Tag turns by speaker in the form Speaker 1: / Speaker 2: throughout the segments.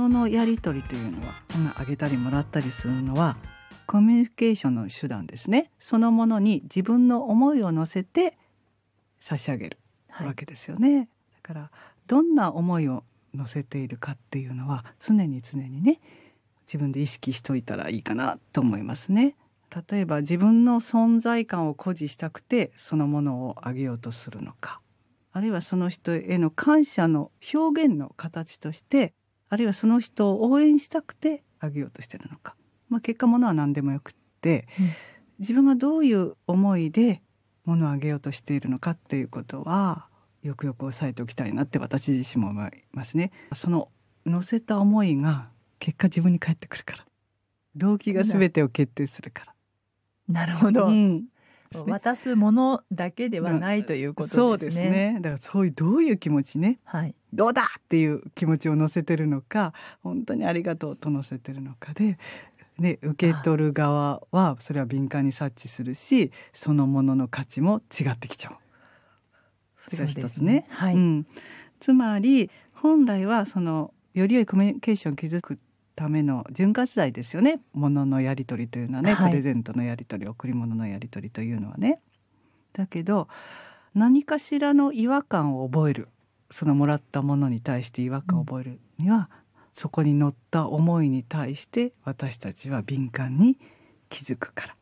Speaker 1: 物のやり取りというのはあげたりもらったりするのはコミュニケーションの手段ですねそのものに自分の思いを乗せて差し上げるわけですよね、はい、だからどんな思いを乗せているかっていうのは常に常にね自分で意識しといたらいいかなと思いますね例えば自分の存在感を誇示したくてそのものをあげようとするのかあるいはその人への感謝の表現の形としてあるいはその人を応援したくてあげようとしてるのか、まあ、結果ものは何でもよくって、うん、自分がどういう思いでものをあげようとしているのかっていうことはよくよく押さえておきたいなって私自身も思いますね。その乗せ
Speaker 2: た思いが結果自分に返ってくるから
Speaker 1: 動機が全てを決定するから。
Speaker 2: なるほど、うん、渡すものだけではないということですね。そうですね。
Speaker 1: だからそういうどういう気持ちね。はい。どうだっていう気持ちを乗せてるのか、本当にありがとうと乗せてるのかで、ね、受け取る側はそれは敏感に察知するし、そのものの価値も違ってきちゃう。それが一つね。ねはい、うん。つまり本来はそのより良いコミュニケーションを築くための潤滑剤ですよね物のやり取りというのはね、はい、プレゼントのやり取り贈り物のやり取りというのはね。だけど何かしらの違和感を覚えるそのもらったものに対して違和感を覚えるには、うん、そこに乗った思いに対して私たちは敏感に気づくから。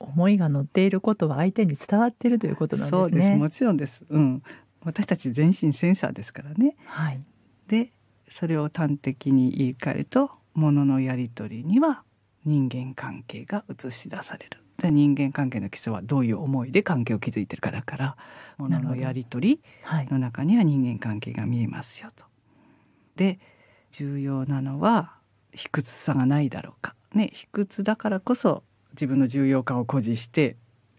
Speaker 2: 思いが乗っていることは相手に伝わっているということなんですね。そうですもちろ
Speaker 1: んです。うん、
Speaker 2: 私たち全身センサーですからね。はい。でそれを
Speaker 1: 端的に言い換えると物のやり取りには人間関係が映し出される。で人間関係の基礎はどういう思いで関係を築いてるかだから物のやり取りの中には人間関係が見えますよと。はい、で重要なのは卑屈さがないだろうか。ね、卑屈だからこそ自分の重要感を誇示して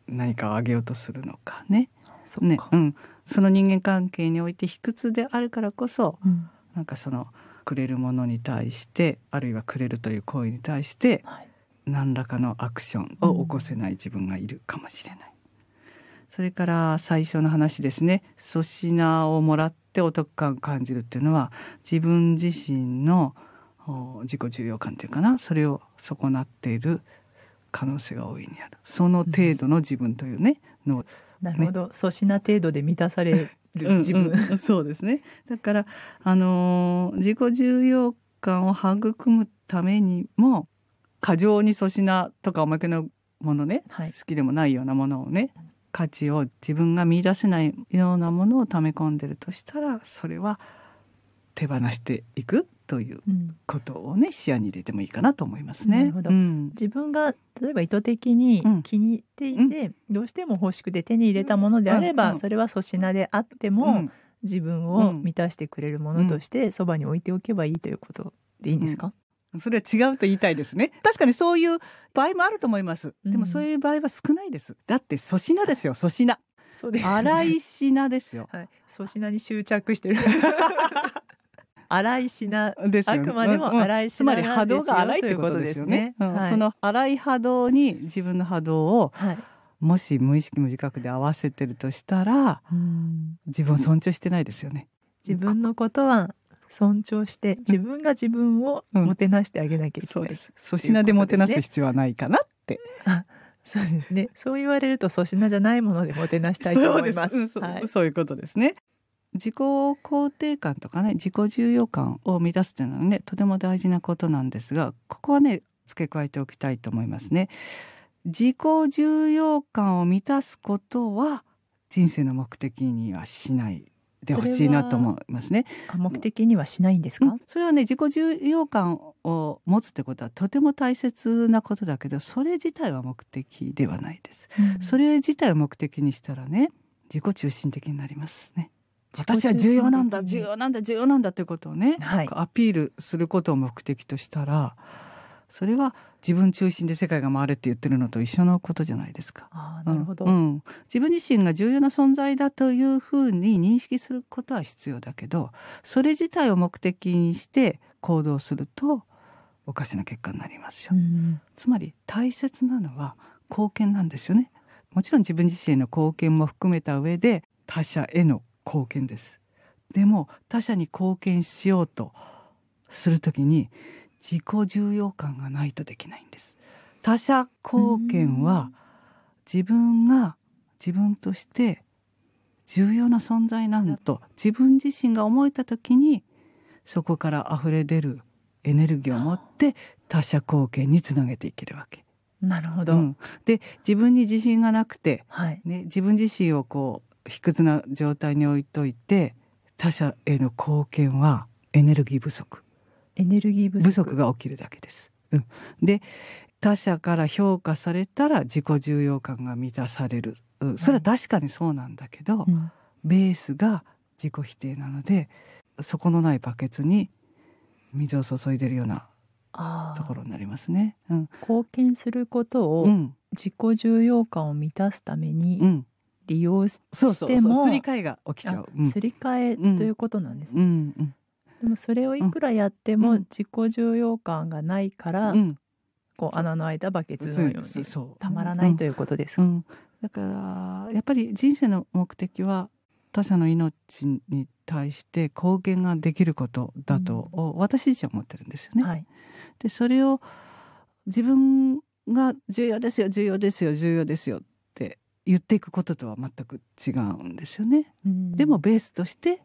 Speaker 1: 何かをあげようとするのかね。そねうん、その人間関係において卑屈であるからこそ、うん、なんかそのくれるものに対してあるいはくれるという行為に対して、何らかのアクションを起こせない自分がいるかもしれない。うん、それから最初の話ですね粗品をもらってお得感を感じるっていうのは自分自身の自己重要感というかなそれを損なっている可能性が大いにあるその程度の自分というね、うん、のなるほど、粗、ね、品程度で満たされる自分、うんうん、そうですねだからあの自己重要感を育むためにも過剰に粗品とかおまけのものね、はい、好きでもないようなものをね価値を自分が見出せないようなものを溜め込んでるとしたらそれは手放していくということをね、うん、視野に入れてもいいかなと思いますね。なるうん、
Speaker 2: 自分が例えば意図的に気に入っていて、うん、どうしても欲しくて手に入れたものであれば、それは粗品であっても、自分を満たしてくれるものとしてそばに置いておけばいいということでいいんですか、
Speaker 1: それは違うと言いたいですね。確かにそういう場合もあると思います。でもそういう場合は少ないです。だって粗品ですよ、粗品。そうです、ね、荒い
Speaker 2: 品ですよ。はい、粗品に執着してる。荒い品、でね、あくまでも荒い品、うん、つまり波動が荒いということですよね。うんはい、そ
Speaker 1: の荒い波動に自分の波動を、はい、もし無意識無自覚で合わせてるとしたら、うん、自分を尊重してないですよね。
Speaker 2: 自分のことは尊重して自分が自分をもてなしてあげなきゃいけない、うん、粗品でもてなす必
Speaker 1: 要はないかなって。
Speaker 2: そうですね。そう言われると粗品じゃないものでもてなしたいと思います。そう、ねう
Speaker 1: ん、はい、そういうことです
Speaker 2: ね。自己肯定感とかね自己重要感を満た出す
Speaker 1: というのはねとても大事なことなんですがここはね付け加えておきたいと思いますね。自己重要感を満たすことは人生の目的にはしないでほしいなと思いますね。
Speaker 2: 目的にはしないんで
Speaker 1: すか、うん、それはね自己重要感を持つってことはとても大切なことだけどそれ自体は目的ではないです。うん、それ自体を目的にしたらね自己中心的になりますね。私は重要なんだ重要なんだ重要なんだということをね、はい、アピールすることを目的としたらそれは自分中心で世界が回るって言ってるのと一緒のことじゃないですか。
Speaker 2: あなるほど、うん、
Speaker 1: 自分自身が重要な存在だというふうに認識することは必要だけどそれ自体を目的にして行動するとおかしな結果になりますよ。つまり大切なのは貢献なんですよね。もちろん自分自身への貢献も含めた上で他者への貢献ですでも他者に貢献しようとするときに自己重要感がないとできないんです他者貢献は自分が自分として重要な存在なんだと自分自身が思えた時にそこから溢れ出るエネルギーを持って他者貢献につなげていけるわけ。なるほど、うん、で自分に自信がなくて、はい、ね、自分自身をこう卑屈な状態に置いといて他者への貢献はエネルギー不足エネルギー不足が起きるだけです。うん、で他者から評価されたら自己重要感が満たされる、うん、それは確かにそうなんだけど、はいベースが自己否定なので底のないバケツに水を注いでるようなところになりますね。
Speaker 2: うん、貢献することを自己重要感を満たすためにうん。利用してもすり替えが起きちゃう、すり替えということなんですね、ねでもそれをいくらやっても自己重要感がないから、こう穴の開いたバケツのようにたまらないということです、だからやっぱり人生の目的は
Speaker 1: 他者の命に対して貢献ができることだと、私自身は思ってるんですよね。はい、でそれを自分が重要ですよ重要ですよ重要ですよ言っていくこととは全く違うんですよね。でもベースとして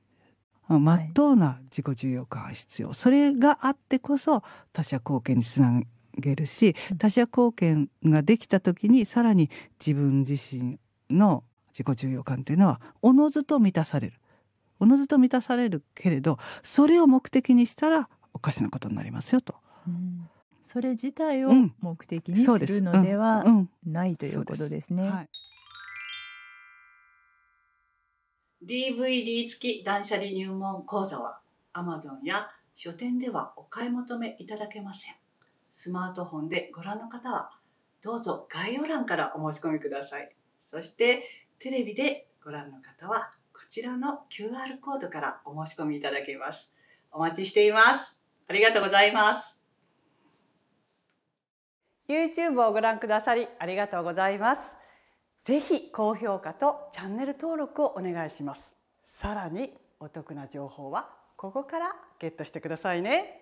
Speaker 1: まっとうな自己重要感は必要、はい、それがあってこそ他者貢献につなげるし、うん、他者貢献ができた時にさらに自分自身の自己重要感というのはおのずと満たされるおのずと満たされるけれどそれを目的にしたらおかしなことになりますよと。うん
Speaker 2: それ自体を目的にするのではないということですね。
Speaker 1: DVD 付き断捨離入門講座は Amazon や書店ではお買い求めいただけません。スマートフォンでご覧の方はどうぞ概要欄からお申し込みください。そしてテレビでご覧の方はこちらの QR コードからお申し込みいただけます。お待ちしています。ありがとうございます。YouTube をご覧くださりありがとうございます。ぜひ高評価とチャンネル登録をお願いしますさらにお得な情報はここからゲットしてくださいね